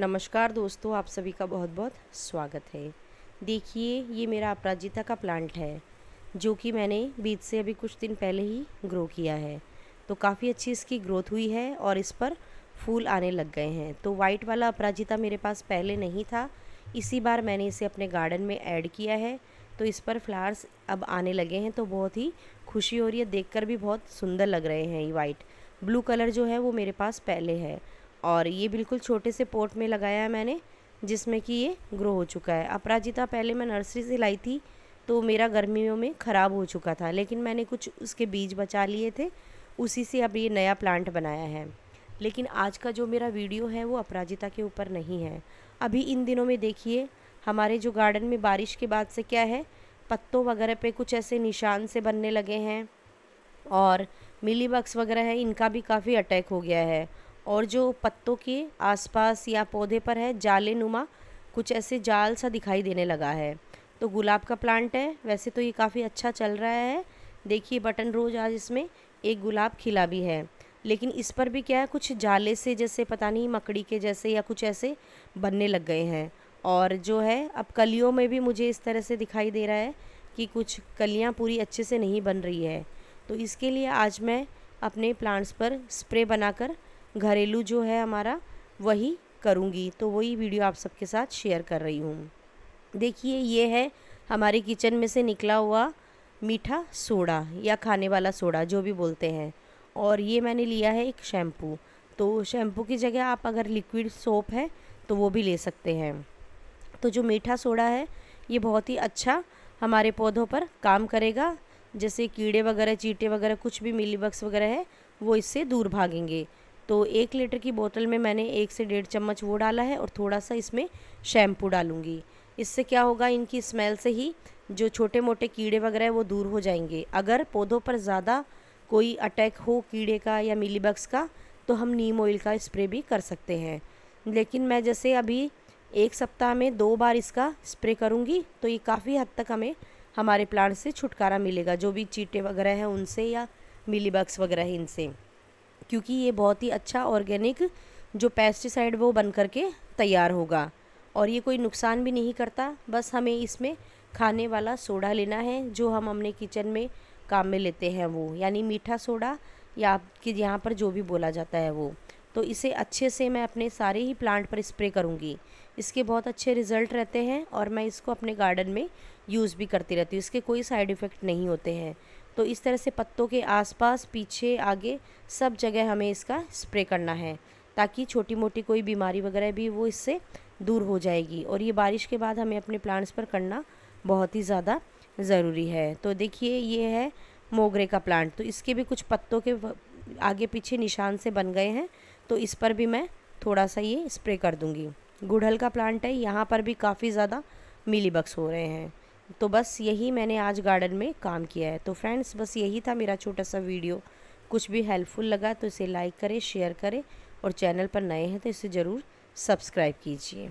नमस्कार दोस्तों आप सभी का बहुत बहुत स्वागत है देखिए ये मेरा अपराजिता का प्लांट है जो कि मैंने बीच से अभी कुछ दिन पहले ही ग्रो किया है तो काफ़ी अच्छी इसकी ग्रोथ हुई है और इस पर फूल आने लग गए हैं तो वाइट वाला अपराजिता मेरे पास पहले नहीं था इसी बार मैंने इसे अपने गार्डन में ऐड किया है तो इस पर फ्लावर्स अब आने लगे हैं तो बहुत ही खुशी हो रही है देख भी बहुत सुंदर लग रहे हैं ये वाइट ब्लू कलर जो है वो मेरे पास पहले है और ये बिल्कुल छोटे से पोर्ट में लगाया है मैंने जिसमें कि ये ग्रो हो चुका है अपराजिता पहले मैं नर्सरी से लाई थी तो मेरा गर्मियों में ख़राब हो चुका था लेकिन मैंने कुछ उसके बीज बचा लिए थे उसी से अब ये नया प्लांट बनाया है लेकिन आज का जो मेरा वीडियो है वो अपराजिता के ऊपर नहीं है अभी इन दिनों में देखिए हमारे जो गार्डन में बारिश के बाद से क्या है पत्तों वगैरह पे कुछ ऐसे निशान से बनने लगे हैं और मिलीबक्स वगैरह है इनका भी काफ़ी अटैक हो गया है और जो पत्तों के आसपास या पौधे पर है जाले नुमा कुछ ऐसे जाल सा दिखाई देने लगा है तो गुलाब का प्लांट है वैसे तो ये काफ़ी अच्छा चल रहा है देखिए बटन रोज आज इसमें एक गुलाब खिला भी है लेकिन इस पर भी क्या है कुछ जाले से जैसे पता नहीं मकड़ी के जैसे या कुछ ऐसे बनने लग गए हैं और जो है अब कलियों में भी मुझे इस तरह से दिखाई दे रहा है कि कुछ कलियाँ पूरी अच्छे से नहीं बन रही है तो इसके लिए आज मैं अपने प्लांट्स पर स्प्रे बनाकर घरेलू जो है हमारा वही करूँगी तो वही वीडियो आप सबके साथ शेयर कर रही हूँ देखिए ये है हमारे किचन में से निकला हुआ मीठा सोडा या खाने वाला सोडा जो भी बोलते हैं और ये मैंने लिया है एक शैम्पू तो शैम्पू की जगह आप अगर लिक्विड सोप है तो वो भी ले सकते हैं तो जो मीठा सोडा है ये बहुत ही अच्छा हमारे पौधों पर काम करेगा जैसे कीड़े वगैरह चीटे वगैरह कुछ भी मिली वगैरह है वो इससे दूर भागेंगे तो एक लीटर की बोतल में मैंने एक से डेढ़ चम्मच वो डाला है और थोड़ा सा इसमें शैम्पू डालूँगी इससे क्या होगा इनकी स्मेल से ही जो छोटे मोटे कीड़े वगैरह हैं वो दूर हो जाएंगे अगर पौधों पर ज़्यादा कोई अटैक हो कीड़े का या मिलीबग्स का तो हम नीम ऑयल का स्प्रे भी कर सकते हैं लेकिन मैं जैसे अभी एक सप्ताह में दो बार इसका स्प्रे करूँगी तो ये काफ़ी हद तक हमें हमारे प्लांट से छुटकारा मिलेगा जो भी चीटे वगैरह हैं उनसे या मिलीबग्स वगैरह इनसे क्योंकि ये बहुत ही अच्छा ऑर्गेनिक जो पेस्टिसाइड वो बन करके तैयार होगा और ये कोई नुकसान भी नहीं करता बस हमें इसमें खाने वाला सोडा लेना है जो हम अपने किचन में काम में लेते हैं वो यानी मीठा सोडा या आपके यहाँ पर जो भी बोला जाता है वो तो इसे अच्छे से मैं अपने सारे ही प्लांट पर स्प्रे करूँगी इसके बहुत अच्छे रिज़ल्ट रहते हैं और मैं इसको अपने गार्डन में यूज़ भी करती रहती हूँ इसके कोई साइड इफ़ेक्ट नहीं होते हैं तो इस तरह से पत्तों के आसपास पीछे आगे सब जगह हमें इसका स्प्रे करना है ताकि छोटी मोटी कोई बीमारी वगैरह भी वो इससे दूर हो जाएगी और ये बारिश के बाद हमें अपने प्लांट्स पर करना बहुत ही ज़्यादा ज़रूरी है तो देखिए ये है मोगरे का प्लांट तो इसके भी कुछ पत्तों के आगे पीछे निशान से बन गए हैं तो इस पर भी मैं थोड़ा सा ये स्प्रे कर दूँगी गुड़हल का प्लांट है यहाँ पर भी काफ़ी ज़्यादा मिली हो रहे हैं तो बस यही मैंने आज गार्डन में काम किया है तो फ्रेंड्स बस यही था मेरा छोटा सा वीडियो कुछ भी हेल्पफुल लगा तो इसे लाइक करें शेयर करें और चैनल पर नए हैं तो इसे ज़रूर सब्सक्राइब कीजिए